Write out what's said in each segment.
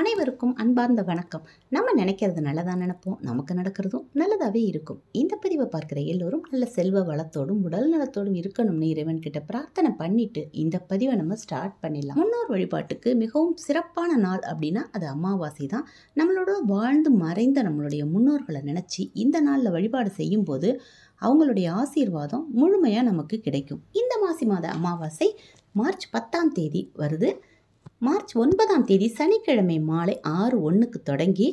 அனைவருக்கும் அன்பார்ந்த வணக்கம் நம்ம நினைக்கிறது நல்லதாக நினைப்போம் நமக்கு நடக்கிறதும் நல்லதாகவே இருக்கும் இந்த பதிவை பார்க்குற எல்லோரும் நல்ல செல்வ வளத்தோடும் உடல் நலத்தோடும் இருக்கணும்னு இறைவன் கிட்ட பிரார்த்தனை பண்ணிட்டு இந்த பதிவை நம்ம ஸ்டார்ட் பண்ணிடலாம் முன்னோர் வழிபாட்டுக்கு மிகவும் சிறப்பான நாள் அப்படின்னா அது அமாவாசை தான் நம்மளோட வாழ்ந்து மறைந்த நம்மளுடைய முன்னோர்களை நினச்சி இந்த நாளில் வழிபாடு செய்யும்போது அவங்களுடைய ஆசீர்வாதம் முழுமையாக நமக்கு கிடைக்கும் இந்த மாசி மாத அமாவாசை மார்ச் பத்தாம் தேதி வருது மார்ச் ஒன்பதாம் தேதி சனிக்கிழமை மாலை ஆறு ஒன்றுக்கு தொடங்கி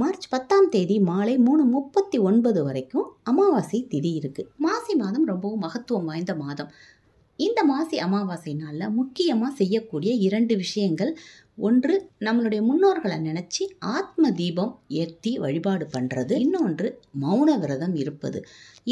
மார்ச் பத்தாம் தேதி மாலை மூணு முப்பத்தி ஒன்பது வரைக்கும் அமாவாசை திதி இருக்குது மாசி மாதம் ரொம்பவும் மகத்துவம் வாய்ந்த மாதம் இந்த மாசி அமாவாசை நாளில் முக்கியமாக செய்யக்கூடிய இரண்டு விஷயங்கள் ஒன்று நம்மளுடைய முன்னோர்களை நினச்சி ஆத்ம தீபம் ஏற்றி வழிபாடு பண்ணுறது இன்னொன்று மௌன விரதம் இருப்பது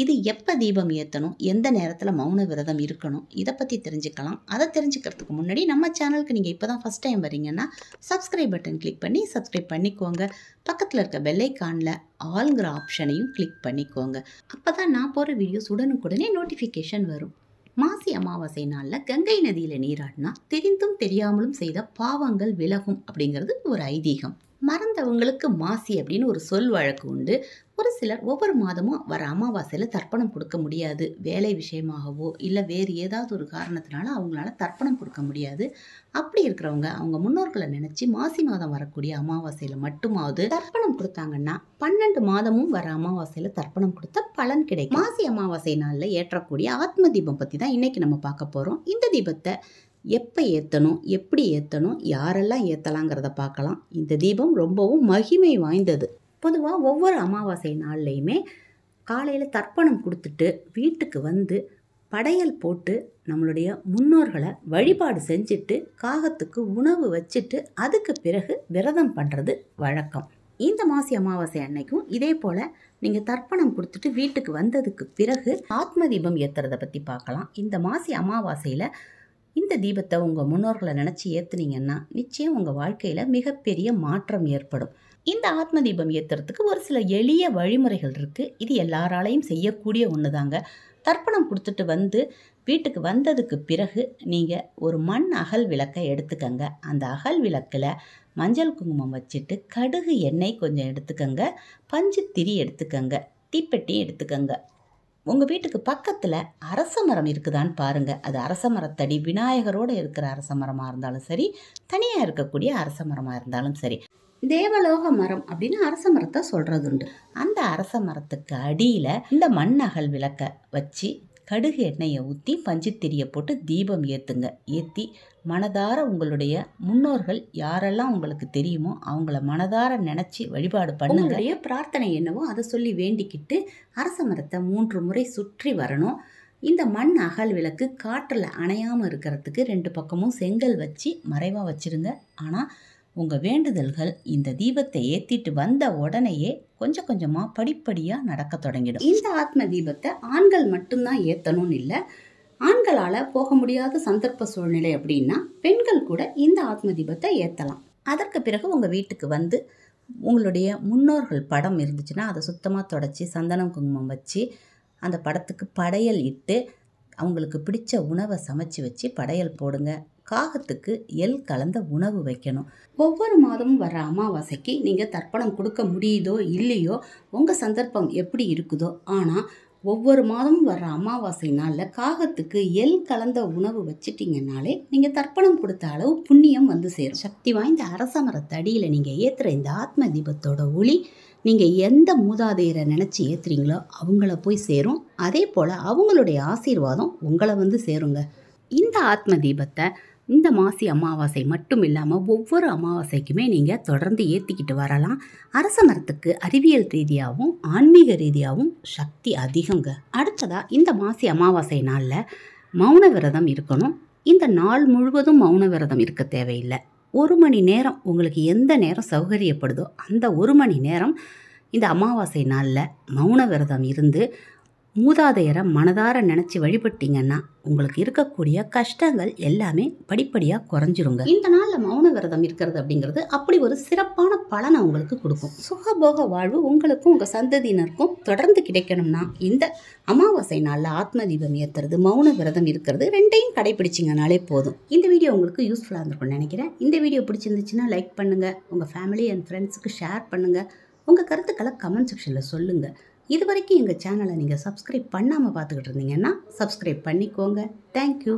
இது எப்போ தீபம் ஏற்றணும் எந்த நேரத்தில் மௌன விரதம் இருக்கணும் இதை பற்றி தெரிஞ்சுக்கலாம் அதை தெரிஞ்சுக்கிறதுக்கு முன்னாடி நம்ம சேனலுக்கு நீங்கள் இப்போ தான் ஃபஸ்ட் டைம் வரீங்கன்னா சப்ஸ்கிரைப் பட்டன் கிளிக் பண்ணி சப்ஸ்கிரைப் பண்ணிக்கோங்க பக்கத்தில் இருக்க பெல்லைக்கானில் ஆளுங்கிற ஆப்ஷனையும் கிளிக் பண்ணிக்கோங்க அப்போ தான் நான் போகிற வீடியோஸ் உடனுக்குடனே நோட்டிஃபிகேஷன் வரும் மாசி அமாவாசை நாளில் கங்கை நதியில் நீராடினா தெரிந்தும் தெரியாமலும் செய்த பாவங்கள் விலகும் அப்படிங்கிறது ஒரு ஐதீகம் மறந்தவங்களுக்கு மாசி அப்படின்னு ஒரு சொல் வழக்கு உண்டு ஒரு சிலர் ஒவ்வொரு மாதமும் வர அமாவாசையில் தர்ப்பணம் கொடுக்க முடியாது வேலை விஷயமாகவோ இல்லை வேறு ஏதாவது ஒரு காரணத்தினால அவங்களால தர்ப்பணம் கொடுக்க முடியாது அப்படி இருக்கிறவங்க அவங்க முன்னோர்களை நினச்சி மாசி மாதம் வரக்கூடிய அமாவாசையில் மட்டுமாவது தர்ப்பணம் கொடுத்தாங்கன்னா பன்னெண்டு மாதமும் வர அமாவாசையில் தர்ப்பணம் கொடுத்த பலன் கிடைக்கும் மாசி அமாவாசை நாளில் ஏற்றக்கூடிய ஆத்ம தீபம் பற்றி தான் இன்றைக்கி நம்ம பார்க்க போகிறோம் இந்த தீபத்தை எப்போ ஏற்றணும் எப்படி ஏற்றணும் யாரெல்லாம் ஏற்றலாங்கிறத பார்க்கலாம் இந்த தீபம் ரொம்பவும் மகிமை வாய்ந்தது பொதுவாக ஒவ்வொரு அமாவாசை நாள்லையுமே காலையில் தர்ப்பணம் கொடுத்துட்டு வீட்டுக்கு வந்து படையல் போட்டு நம்மளுடைய முன்னோர்களை வழிபாடு செஞ்சுட்டு காகத்துக்கு உணவு வச்சுட்டு அதுக்கு பிறகு விரதம் பண்ணுறது வழக்கம் இந்த மாசி அமாவாசை அன்னைக்கும் இதே போல் நீங்கள் தர்ப்பணம் கொடுத்துட்டு வீட்டுக்கு வந்ததுக்கு பிறகு ஆத்ம தீபம் ஏற்றுறதை பற்றி பார்க்கலாம் இந்த மாசி அமாவாசையில் இந்த தீபத்தை உங்கள் முன்னோர்களை நினச்சி ஏற்றுனீங்கன்னா நிச்சயம் உங்கள் வாழ்க்கையில் மிகப்பெரிய மாற்றம் ஏற்படும் இந்த ஆத்ம தீபம் ஏற்றுறதுக்கு ஒரு சில எளிய வழிமுறைகள் இருக்குது இது எல்லாராலையும் செய்யக்கூடிய ஒன்று தாங்க தர்ப்பணம் கொடுத்துட்டு வந்து வீட்டுக்கு வந்ததுக்கு பிறகு நீங்கள் ஒரு மண் அகல் விளக்கை எடுத்துக்கங்க அந்த அகல் விளக்கில் மஞ்சள் குங்குமம் வச்சுட்டு கடுகு எண்ணெய் கொஞ்சம் எடுத்துக்கங்க பஞ்சு திரி எடுத்துக்கங்க தீப்பெட்டி எடுத்துக்கங்க உங்கள் வீட்டுக்கு பக்கத்தில் அரச மரம் இருக்குதான்னு பாருங்கள் அது அரச மரத்தடி விநாயகரோடு இருக்கிற அரச மரமாக இருந்தாலும் சரி தனியாக இருக்கக்கூடிய அரச மரமாக இருந்தாலும் சரி தேவலோக மரம் அப்படின்னு அரச மரத்தை சொல்கிறது உண்டு அந்த அரச மரத்துக்கு அடியில் இந்த மண்ணகல் விளக்கை விளக்க வச்சு கடுகு எண்ணெயை ஊற்றி பஞ்சுத்திரியை போட்டு தீபம் ஏற்றுங்க ஏற்றி மனதார உங்களுடைய முன்னோர்கள் யாரெல்லாம் உங்களுக்கு தெரியுமோ அவங்கள மனதார நினச்சி வழிபாடு பண்ணுங்களுடைய பிரார்த்தனை என்னவோ அதை சொல்லி வேண்டிக்கிட்டு அரச மரத்தை மூன்று முறை சுற்றி வரணும் இந்த மண் அகல் விளக்கு காற்றில் அணையாமல் இருக்கிறதுக்கு ரெண்டு பக்கமும் செங்கல் வச்சு மறைவாக வச்சுருங்க ஆனால் உங்கள் வேண்டுதல்கள் இந்த தீபத்தை ஏற்றிட்டு வந்த உடனேயே கொஞ்சம் கொஞ்சமாக படிப்படியாக நடக்க தொடங்கிடும் இந்த ஆத்ம தீபத்தை ஆண்கள் மட்டும்தான் ஏற்றணும்னு இல்லை ஆண்களால் போக முடியாத சந்தர்ப்ப சூழ்நிலை அப்படின்னா பெண்கள் கூட இந்த ஆத்ம தீபத்தை ஏற்றலாம் அதற்கு பிறகு உங்கள் வீட்டுக்கு வந்து உங்களுடைய முன்னோர்கள் படம் இருந்துச்சுன்னா அதை சுத்தமாக தொடச்சி சந்தனம் குங்குமம் வச்சு அந்த படத்துக்கு படையல் இட்டு அவங்களுக்கு பிடிச்ச உணவை சமைச்சு வச்சு படையல் போடுங்க காகத்துக்கு எல் கலந்த உணவு வைக்கணும் ஒவ்வொரு மாதமும் வர அமாவாசைக்கு நீங்கள் தர்ப்பணம் கொடுக்க முடியுதோ இல்லையோ உங்கள் சந்தர்ப்பம் எப்படி இருக்குதோ ஆனால் ஒவ்வொரு மாதமும் வர அமாவாசை நாளில் காகத்துக்கு எல் கலந்த உணவு வச்சிட்டிங்கனாலே நீங்கள் தர்ப்பணம் கொடுத்த அளவு புண்ணியம் வந்து சேரும் சக்தி வாய்ந்த அரச மரத்தடியில் நீங்கள் ஏற்றுற இந்த ஆத்ம தீபத்தோட ஒளி நீங்கள் எந்த மூதாதையரை நினச்சி ஏற்றுறீங்களோ அவங்கள போய் சேரும் அதே போல் அவங்களுடைய ஆசீர்வாதம் உங்களை வந்து சேருங்க இந்த ஆத்ம தீபத்தை இந்த மாசி அமாவாசை மட்டும் இல்லாமல் ஒவ்வொரு அமாவாசைக்குமே நீங்கள் தொடர்ந்து ஏற்றிக்கிட்டு வரலாம் அரச மரத்துக்கு அறிவியல் ரீதியாகவும் ஆன்மீக ரீதியாகவும் சக்தி அதிகங்க அடுத்ததாக இந்த மாசி அமாவாசை நாளில் மௌன விரதம் இருக்கணும் இந்த நாள் முழுவதும் மௌன விரதம் இருக்க தேவையில்லை ஒரு மணி நேரம் உங்களுக்கு எந்த நேரம் சௌகரியப்படுதோ அந்த ஒரு மணி நேரம் இந்த அமாவாசை நாளில் மௌன விரதம் இருந்து மூதாதையரை மனதார நினச்சி வழிபட்டிங்கன்னா உங்களுக்கு இருக்கக்கூடிய கஷ்டங்கள் எல்லாமே படிப்படியாக குறைஞ்சிருங்க இந்த நாளில் மௌன விரதம் இருக்கிறது அப்படிங்கிறது அப்படி ஒரு சிறப்பான பலனை உங்களுக்கு கொடுக்கும் சுகபோக வாழ்வு உங்களுக்கும் உங்கள் சந்ததியினருக்கும் தொடர்ந்து கிடைக்கணும்னா இந்த அமாவாசை நாளில் ஆத்ம தீபம் ஏற்றுறது மௌன விரதம் இருக்கிறது ரெண்டையும் கடைபிடிச்சிங்கனாலே போதும் இந்த வீடியோ உங்களுக்கு யூஸ்ஃபுல்லாக இருந்திருக்கும்னு நினைக்கிறேன் இந்த வீடியோ பிடிச்சிருந்துச்சுன்னா லைக் பண்ணுங்கள் உங்கள் ஃபேமிலி அண்ட் ஃப்ரெண்ட்ஸுக்கு ஷேர் பண்ணுங்கள் உங்கள் கருத்துக்களை கமெண்ட் செக்ஷனில் சொல்லுங்கள் இது வரைக்கும் எங்கள் சேனலை நீங்கள் சப்ஸ்கிரைப் பண்ணாமல் பார்த்துக்கிட்டு இருந்தீங்கன்னா சப்ஸ்கிரைப் பண்ணிக்கோங்க தேங்க்யூ